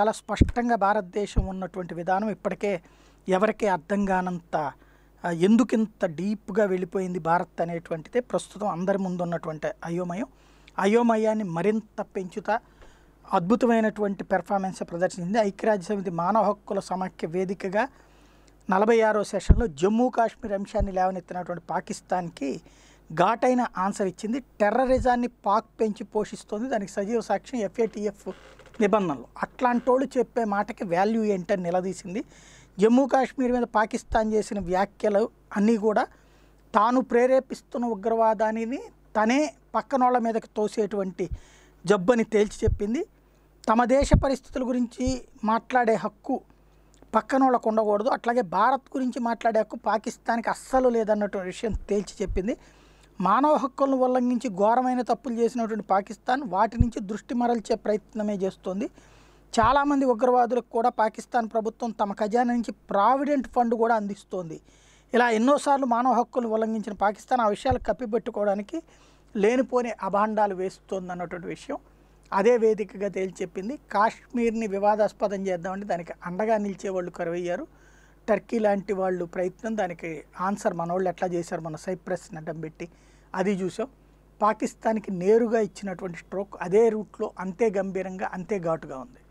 చాలా స్పష్టంగా భారతదేశం ఉన్నటువంటి విధానం ఇప్పటికే ఎవరికీ అర్థం కానంత ఎందుకింత డీప్గా వెళ్ళిపోయింది భారత్ అనేటువంటిదే ప్రస్తుతం అందరి ముందు ఉన్నటువంటి అయోమయం అయోమయాన్ని మరింత పెంచుతా అద్భుతమైనటువంటి పెర్ఫార్మెన్స్ ప్రదర్శించింది ఐక్యరాజ్యసమితి మానవ హక్కుల సమాఖ్య వేదికగా నలభై ఆరో సెషన్లో జమ్మూ కాశ్మీర్ అంశాన్ని లేవనెత్తినటువంటి పాకిస్తాన్కి ఘాటైన ఆన్సర్ ఇచ్చింది టెర్రరిజాన్ని పాక్ పెంచి పోషిస్తోంది దానికి సజీవ సాక్ష్యం ఎఫ్ఏటిఎఫ్ నిబంధనలు అట్లాంటి వాళ్ళు చెప్పే మాటకి వాల్యూ ఏంటని నిలదీసింది జమ్మూ కాశ్మీర్ మీద పాకిస్తాన్ చేసిన వ్యాఖ్యలు అన్నీ కూడా తాను ప్రేరేపిస్తున్న ఉగ్రవాదాన్ని తనే పక్కనోళ్ల మీదకి తోసేటువంటి జబ్బని తేల్చి చెప్పింది తమ దేశ పరిస్థితుల గురించి మాట్లాడే హక్కు పక్కనోళ్ళకు ఉండకూడదు అట్లాగే భారత్ గురించి మాట్లాడే హక్కు పాకిస్తాన్కి అస్సలు లేదన్నటువంటి విషయం తేల్చి చెప్పింది మానవ హక్కులను ఉల్లంఘించి ఘోరమైన తప్పులు చేసినటువంటి పాకిస్తాన్ వాటి నుంచి దృష్టి మరల్చే ప్రయత్నమే చేస్తోంది చాలామంది ఉగ్రవాదులకు కూడా పాకిస్తాన్ ప్రభుత్వం తమ ఖజానా నుంచి ప్రావిడెంట్ ఫండ్ కూడా అందిస్తోంది ఇలా ఎన్నోసార్లు మానవ హక్కులను ఉల్లంఘించిన పాకిస్తాన్ ఆ విషయాలు కప్పిపెట్టుకోవడానికి లేనిపోని అభాండాలు వేస్తుంది అన్నటువంటి విషయం అదే వేదికగా తేల్చి చెప్పింది కాశ్మీర్ని వివాదాస్పదం చేద్దామంటే దానికి అండగా నిలిచే వాళ్ళు కరువయ్యారు టర్కీ లాంటి వాళ్ళు ప్రయత్నం దానికి ఆన్సర్ మన వాళ్ళు ఎట్లా చేశారు మన సైప్రస్ నడ్డం పెట్టి అది చూసాం పాకిస్తాన్కి నేరుగా ఇచ్చినటువంటి స్ట్రోక్ అదే రూట్లో అంతే గంభీరంగా అంతే ఘాటుగా ఉంది